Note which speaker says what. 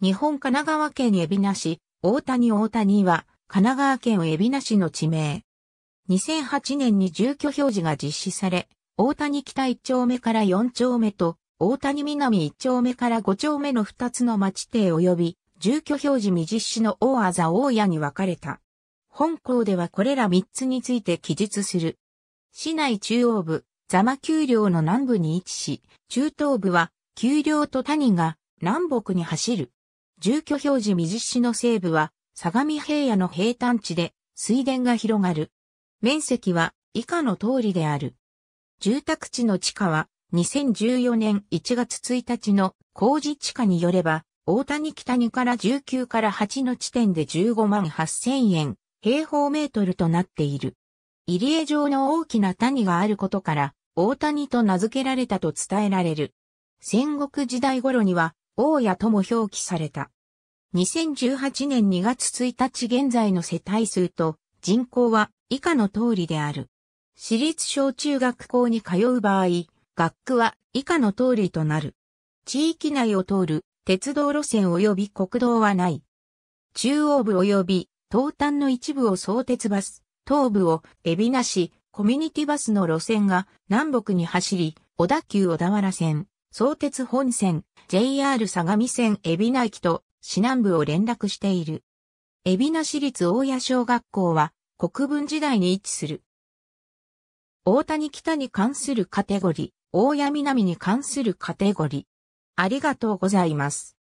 Speaker 1: 日本神奈川県海老名市、大谷大谷は、神奈川県海老名市の地名。2008年に住居表示が実施され、大谷北1丁目から4丁目と、大谷南1丁目から5丁目の2つの町邸及び、住居表示未実施の大あざ大屋に分かれた。本校ではこれら3つについて記述する。市内中央部、座間丘陵の南部に位置し、中東部は、丘陵と谷が南北に走る。住居表示水市の西部は、相模平野の平坦地で、水田が広がる。面積は以下の通りである。住宅地の地価は、2014年1月1日の工事地価によれば、大谷北にから19から8の地点で15万8000円、平方メートルとなっている。入江上の大きな谷があることから、大谷と名付けられたと伝えられる。戦国時代頃には、大谷とも表記された。2018年2月1日現在の世帯数と人口は以下の通りである。私立小中学校に通う場合、学区は以下の通りとなる。地域内を通る鉄道路線及び国道はない。中央部及び東端の一部を相鉄バス、東部を海老名市、コミュニティバスの路線が南北に走り、小田急小田原線、相鉄本線、JR 相模線海老名駅と市南部を連絡している。海老名市立大谷小学校は国分時代に位置する。大谷北に関するカテゴリー、大谷南に関するカテゴリー。ありがとうございます。